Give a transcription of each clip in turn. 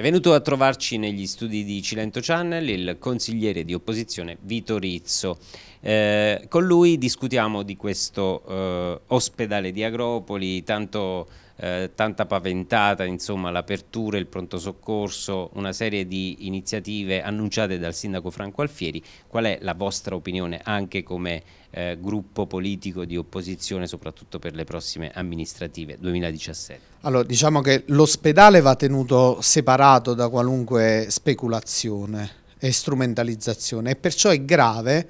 È venuto a trovarci negli studi di Cilento Channel il consigliere di opposizione Vito Rizzo. Eh, con lui discutiamo di questo eh, ospedale di Agropoli, tanto eh, tanta paventata, insomma l'apertura, il pronto soccorso, una serie di iniziative annunciate dal sindaco Franco Alfieri, qual è la vostra opinione anche come eh, gruppo politico di opposizione soprattutto per le prossime amministrative 2017? Allora diciamo che l'ospedale va tenuto separato da qualunque speculazione e strumentalizzazione e perciò è grave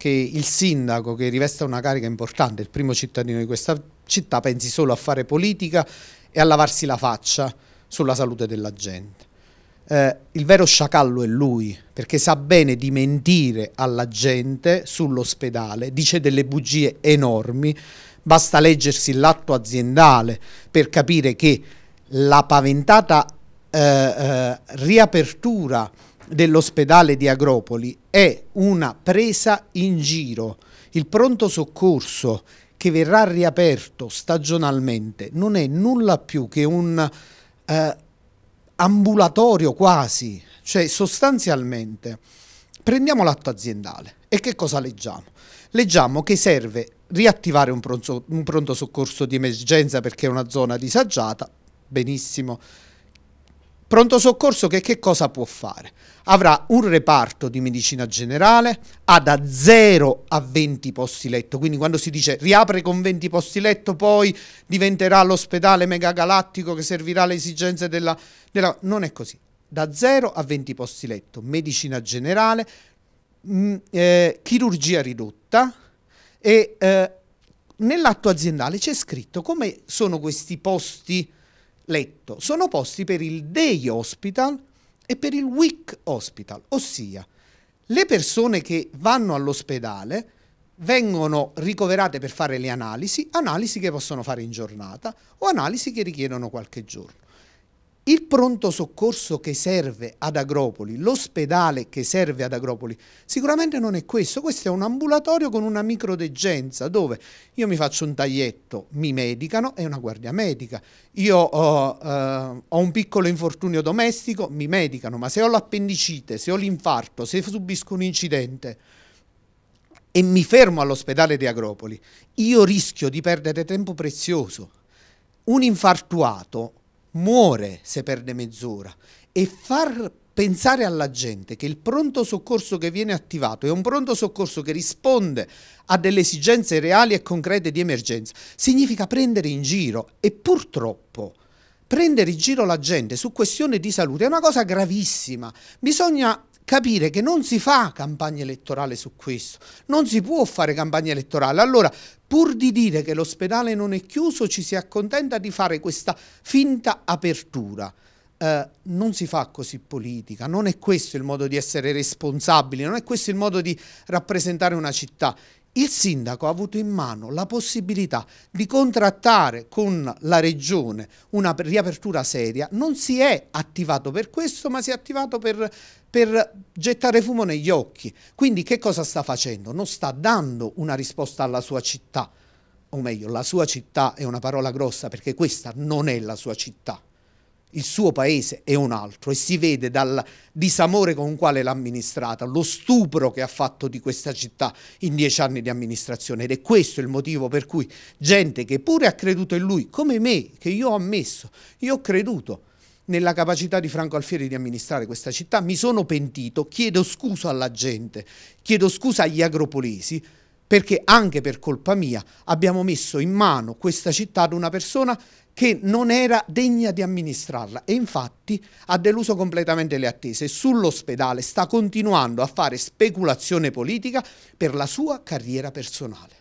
che il sindaco che riveste una carica importante, il primo cittadino di questa città, pensi solo a fare politica e a lavarsi la faccia sulla salute della gente. Eh, il vero sciacallo è lui, perché sa bene di mentire alla gente sull'ospedale, dice delle bugie enormi, basta leggersi l'atto aziendale per capire che la paventata eh, eh, riapertura dell'ospedale di Agropoli è una presa in giro. Il pronto soccorso che verrà riaperto stagionalmente non è nulla più che un eh, ambulatorio quasi, cioè sostanzialmente prendiamo l'atto aziendale e che cosa leggiamo? Leggiamo che serve riattivare un pronto, un pronto soccorso di emergenza perché è una zona disagiata, benissimo, Pronto soccorso che, che cosa può fare? Avrà un reparto di medicina generale ha da 0 a 20 posti letto, quindi quando si dice riapre con 20 posti letto poi diventerà l'ospedale megagalattico che servirà alle esigenze della, della... Non è così, da 0 a 20 posti letto, medicina generale, mh, mm, eh, chirurgia ridotta e eh, nell'atto aziendale c'è scritto come sono questi posti letto sono posti per il day hospital e per il week hospital, ossia le persone che vanno all'ospedale vengono ricoverate per fare le analisi, analisi che possono fare in giornata o analisi che richiedono qualche giorno. Il pronto soccorso che serve ad Agropoli, l'ospedale che serve ad Agropoli, sicuramente non è questo, questo è un ambulatorio con una microdegenza dove io mi faccio un taglietto, mi medicano, è una guardia medica, io ho, oh, eh, ho un piccolo infortunio domestico, mi medicano, ma se ho l'appendicite, se ho l'infarto, se subisco un incidente, e mi fermo all'ospedale di Agropoli, io rischio di perdere tempo prezioso. Un infartuato muore se perde mezz'ora e far pensare alla gente che il pronto soccorso che viene attivato è un pronto soccorso che risponde a delle esigenze reali e concrete di emergenza significa prendere in giro e purtroppo prendere in giro la gente su questioni di salute è una cosa gravissima. Bisogna capire che non si fa campagna elettorale su questo, non si può fare campagna elettorale. Allora, pur di dire che l'ospedale non è chiuso ci si accontenta di fare questa finta apertura. Eh, non si fa così politica, non è questo il modo di essere responsabili, non è questo il modo di rappresentare una città il sindaco ha avuto in mano la possibilità di contrattare con la regione una riapertura seria, non si è attivato per questo ma si è attivato per, per, gettare fumo negli occhi. Quindi che cosa sta facendo? Non sta dando una risposta alla sua città, o meglio la sua città è una parola grossa perché questa non è la sua città il suo paese è un altro e si vede dal disamore con quale l'ha amministrata, lo stupro che ha fatto di questa città in dieci anni di amministrazione ed è questo il motivo per cui gente che pure ha creduto in lui, come me, che io ho ammesso, io ho creduto nella capacità di Franco Alfieri di amministrare questa città, mi sono pentito, chiedo scusa alla gente, chiedo scusa agli agropolesi, perché anche per colpa mia abbiamo messo in mano questa città ad una persona che non era degna di amministrarla e infatti ha deluso completamente le attese. Sull'ospedale sta continuando a fare speculazione politica per la sua carriera personale.